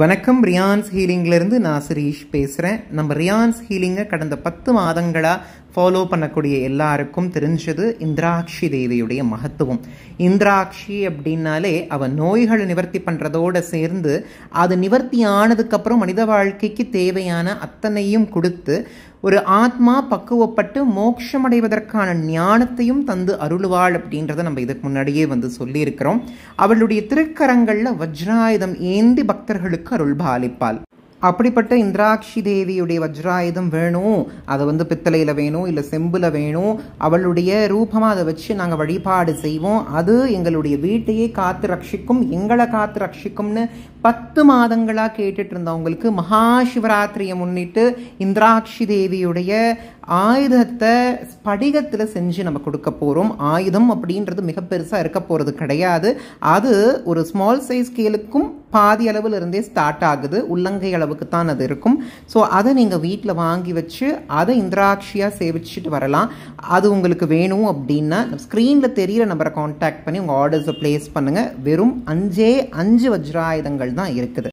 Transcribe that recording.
வணக்கம் ரியான்ஸ் ஹீலிங்லேருந்து நான் சிரீஷ் பேசுகிறேன் நம்ம ரியான்ஸ் ஹீலிங்கை கடந்த பத்து மாதங்களாக ஃபாலோ பண்ணக்கூடிய எல்லாருக்கும் தெரிஞ்சது இந்திராட்சி தேவியுடைய மகத்துவம் இந்திராட்சி அப்படின்னாலே அவன் நோய்களை நிவர்த்தி பண்ணுறதோடு சேர்ந்து அது நிவர்த்தி ஆனதுக்கப்புறம் மனித வாழ்க்கைக்கு தேவையான அத்தனையும் கொடுத்து ஒரு ஆத்மா பக்குவப்பட்டு மோட்சமடைவதற்கான ஞானத்தையும் தந்து அருளுவாள் அப்படின்றத நம்ம இதுக்கு முன்னாடியே வந்து சொல்லியிருக்கிறோம் அவளுடைய திருக்கரங்களில் வஜ்ராயுதம் ஏந்தி பக்தர்களுக்கு அருள் பாலிப்பாள் அப்படிப்பட்ட இந்திராட்சி தேவியுடைய வஜ்ராயுதம் வேணும் அது வந்து பித்தளையில் வேணும் இல்லை செம்பில் வேணும் அவளுடைய ரூபமாக அதை வச்சு நாங்கள் வழிபாடு செய்வோம் அது எங்களுடைய வீட்டையே காத்து ரட்சிக்கும் எங்களை காத்து ரட்சிக்கும்னு பத்து மாதங்களாக கேட்டுட்டு இருந்தவங்களுக்கு மகா சிவராத்திரியை முன்னிட்டு இந்திராட்சி தேவியுடைய ஆயுதத்தை ஸ்படிகத்தில் செஞ்சு நம்ம கொடுக்க போகிறோம் ஆயுதம் அப்படின்றது மிக பெருசாக இருக்க போகிறது கிடையாது அது ஒரு ஸ்மால் சைஸ் ஸ்கேலுக்கும் பாதி அளவில் இருந்தே ஸ்டார்ட் ஆகுது உள்ளங்கை அளவுக்கு தான் அது இருக்கும் ஸோ அதை நீங்கள் வீட்டில் வாங்கி வச்சு அதை இந்திராட்சியாக சேவிச்சுட்டு வரலாம் அது உங்களுக்கு வேணும் அப்படின்னா ஸ்க்ரீனில் தெரிகிற நம்பரை காண்டாக்ட் பண்ணி உங்கள் ஆர்டர்ஸை ப்ளேஸ் பண்ணுங்கள் வெறும் அஞ்சே அஞ்சு வஜ்ராயுதங்கள் தான் இருக்குது